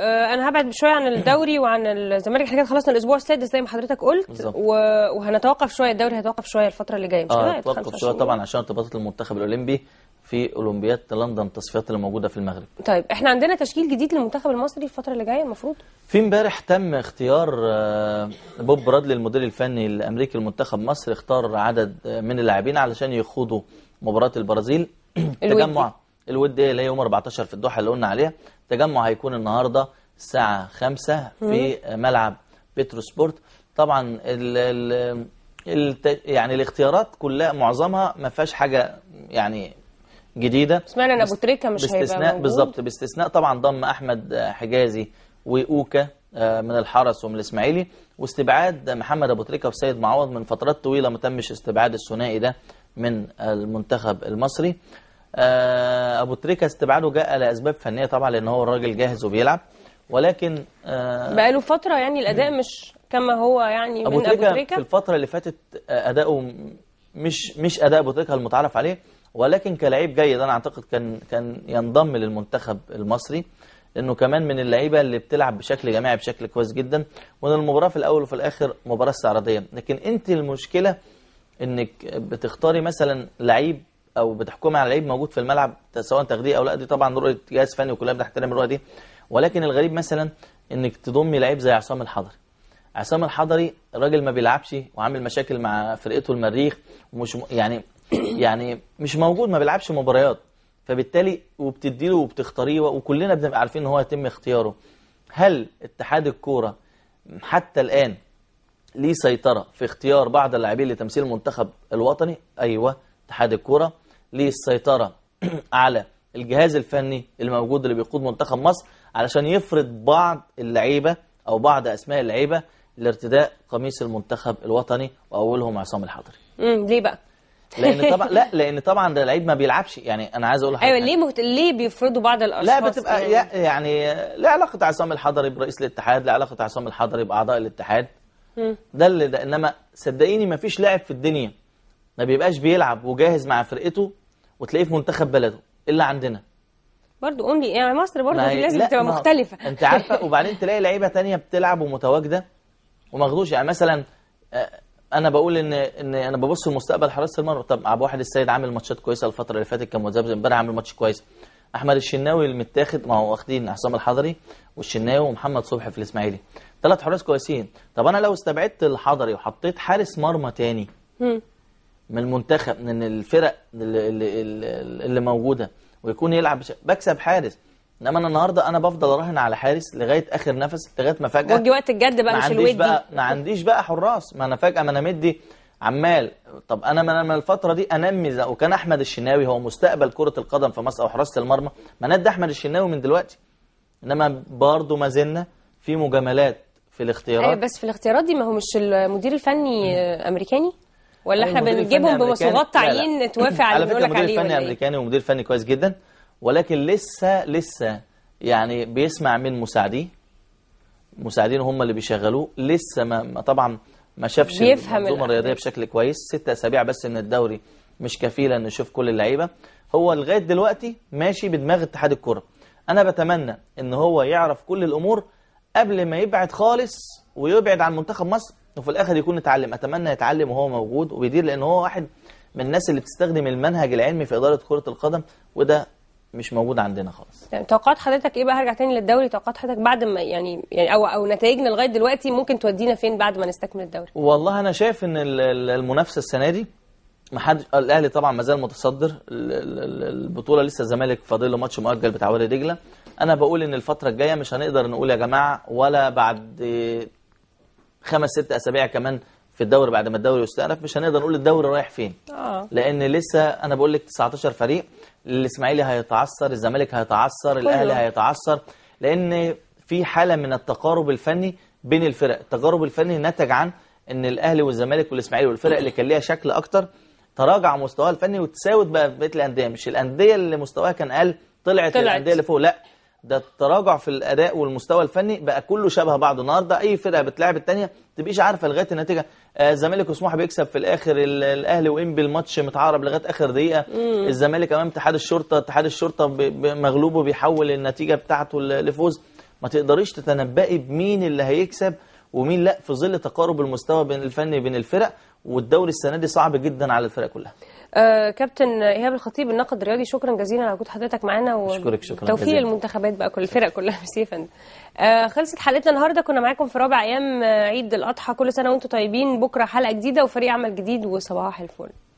آه، انا هبعد شويه عن الدوري وعن الزمالك احنا كده خلصنا الاسبوع السادس زي ما حضرتك قلت و... وهنتوقف شويه الدوري هيتوقف شويه الفتره اللي جايه مش آه هنتوقف شويه طبعا عشان ارتباطات المنتخب الاولمبي في اولمبياد لندن التصفيات اللي موجوده في المغرب طيب احنا عندنا تشكيل جديد للمنتخب المصري الفتره اللي جايه المفروض في امبارح تم اختيار آه، بوب برادلي المدير الفني الامريكي لمنتخب مصر اختار عدد آه، من اللاعبين علشان يخوضوا مباراه البرازيل تجمع الود إيه؟ اللي هي يوم 14 في الضحى اللي قلنا عليها التجمع هيكون النهارده الساعه 5 في ملعب بترو سبورت طبعا الـ الـ الـ يعني الاختيارات كلها معظمها ما فيهاش حاجه يعني جديده سمعنا ان ابو تريكه مش باستثناء بالظبط باستثناء طبعا ضم احمد حجازي واوكا آه، من الحرس ومن الاسماعيلي واستبعاد محمد ابو تريكه وسيد معوض من فترات طويله ما تمش استبعاد الثنائي ده من المنتخب المصري آه، ابو تريكه استبعاده جاء لاسباب فنيه طبعا لان هو الراجل جاهز وبيلعب ولكن آه، بقاله فتره يعني الاداء مش كما هو يعني أبو من ابو تريكه في الفتره اللي فاتت آه، اداؤه مش مش اداء ابو تريكه المتعارف عليه ولكن كلاعب جيد انا اعتقد كان كان ينضم للمنتخب المصري لانه كمان من اللعيبه اللي بتلعب بشكل جماعي بشكل كويس جدا وان المباراه في الاول وفي الاخر مباراه استعراضيه لكن انت المشكله انك بتختاري مثلا لعيب او بتحكمي على لعيب موجود في الملعب سواء تغذيه او لا دي طبعا رؤيه جهاز فني وكلنا بنحترم الرؤيه دي ولكن الغريب مثلا انك تضمي لعيب زي عصام الحضري عصام الحضري راجل ما بيلعبش وعامل مشاكل مع فرقته المريخ ومش م... يعني يعني مش موجود ما بيلعبش مباريات فبالتالي وبتديله وبتختاريه وكلنا بنبقى عارفين ان هو يتم اختياره هل اتحاد الكوره حتى الان ليه سيطره في اختيار بعض اللاعبين لتمثيل المنتخب الوطني ايوه اتحاد الكوره للسيطرة على الجهاز الفني الموجود اللي بيقود منتخب مصر علشان يفرض بعض اللعيبة أو بعض أسماء اللعيبة لارتداء قميص المنتخب الوطني وأولهم عصام الحضري ليه بقى؟ لان طبعا لا لان طبعا ده لعيب ما بيلعبش يعني انا عايز اقول أيوة، لحضرتك ايوه ليه مهت... ليه بيفرضوا بعض الاشخاص لا بتبقى يعني, يعني لا علاقه عصام الحضري برئيس الاتحاد لا علاقه عصام الحضري باعضاء الاتحاد ده اللي ده انما صدقيني ما فيش لاعب في الدنيا ما بيبقاش بيلعب وجاهز مع فرقته وتلاقيه في منتخب بلده الا عندنا برضه اونلي يعني مصر برضه لازم تبقى مختلفه انت عارفه وبعدين تلاقي لعيبه تانية بتلعب ومتواجده وماخدوش يعني مثلا آه، انا بقول ان ان انا ببص لمستقبل حراسه المرمى طب عبد الواحد السيد عامل ماتشات كويسه الفتره اللي فاتت كان مذبذب امبارح عامل ماتش كويس احمد الشناوي المتاخد ما هو واخدين عصام الحضري والشناوي ومحمد صبحي في الاسماعيلي ثلاث حراس كويسين طب انا لو استبعدت الحضري وحطيت حارس مرمى تاني من المنتخب من الفرق اللي, اللي, اللي موجوده ويكون يلعب بش... بكسب حارس انما انا النهارده انا بفضل اراهن على حارس لغايه اخر نفس لغايه ما فجاه ودي وقت الجد بقى مش الودي بقى ما عنديش بقى حراس ما انا فجاه ما انا مدي عمال طب انا من الفتره دي انمي وكان احمد الشناوي هو مستقبل كره القدم في مصر او حراسه المرمى ما ندي احمد الشناوي من دلوقتي انما برضه ما زلنا في مجاملات في الاختيارات ايوه بس في الاختيارات دي ما هو مش المدير الفني امريكاني ولا أيوة، احنا بنجيبهم بمصوغات تعيين توافق على اللي بنقول لك عليه المدير الفني إيه؟ امريكاني ومدير فني كويس جدا ولكن لسه لسه يعني بيسمع من مساعديه مساعدين هم اللي بيشغلوه لسه ما طبعا ما شافش المنظومه الرياضيه بشكل كويس ست اسابيع بس من الدوري مش كفيله انه يشوف كل اللعيبه هو لغايه دلوقتي ماشي بدماغ اتحاد الكره انا بتمنى ان هو يعرف كل الامور قبل ما يبعد خالص ويبعد عن منتخب مصر وفي الاخر يكون اتعلم اتمنى يتعلم وهو موجود وبيدير لان هو واحد من الناس اللي بتستخدم المنهج العلمي في اداره كره القدم وده مش موجود عندنا خالص يعني توقعات حضرتك ايه بقى هرجع تاني للدوري توقعات حضرتك بعد ما يعني يعني او او نتائجنا لغايه دلوقتي ممكن تودينا فين بعد ما نستكمل الدوري والله انا شايف ان المنافسه السنه دي ما حدش الاهلي طبعا ما زال متصدر البطوله لسه الزمالك فاضل له ماتش مؤجل بتاع وادي دجله انا بقول ان الفتره الجايه مش هنقدر نقول يا جماعه ولا بعد خمس ست اسابيع كمان في الدوري بعد ما الدوري يستأنف مش هنقدر نقول الدوري رايح فين آه. لان لسه انا بقول لك 19 فريق الاسماعيلي هيتعثر الزمالك هيتعثر الاهلي هيتعثر لان في حاله من التقارب الفني بين الفرق التقارب الفني نتج عن ان الاهلي والزمالك والاسماعيلي والفرق اللي كان ليها شكل اكتر تراجع مستواها الفني وتساوت بقى بقيه الانديه مش الانديه اللي مستواها كان اقل طلعت, طلعت. الانديه اللي فوق لا ده التراجع في الاداء والمستوى الفني بقى كله شبه بعض النهارده اي فرقه بتلاعب الثانيه ما تبقيش عارفه لغايه النتيجه آه، الزمالك آه وسموحه بيكسب في الاخر الاهلي وانبي الماتش متعارب لغايه اخر دقيقه الزمالك امام اتحاد الشرطه اتحاد الشرطه مغلوبه بيحول النتيجه بتاعته لفوز ما تقدريش تتنبئي بمين اللي هيكسب ومين لا في ظل تقارب المستوى بين الفني بين الفرق والدوري السنه دي صعب جدا على الفرق كلها آه كابتن ايهاب الخطيب الناقد الرياضي شكرا جزيلا على وجود حضرتك معانا شكرا توفيق المنتخبات بقى كل الفرق كلها ميرسي يا فندم آه خلصت حلقتنا النهارده كنا معاكم في رابع ايام آه، عيد الاضحى كل سنه وانتم طيبين بكره حلقه جديده وفريق عمل جديد وصباح الفل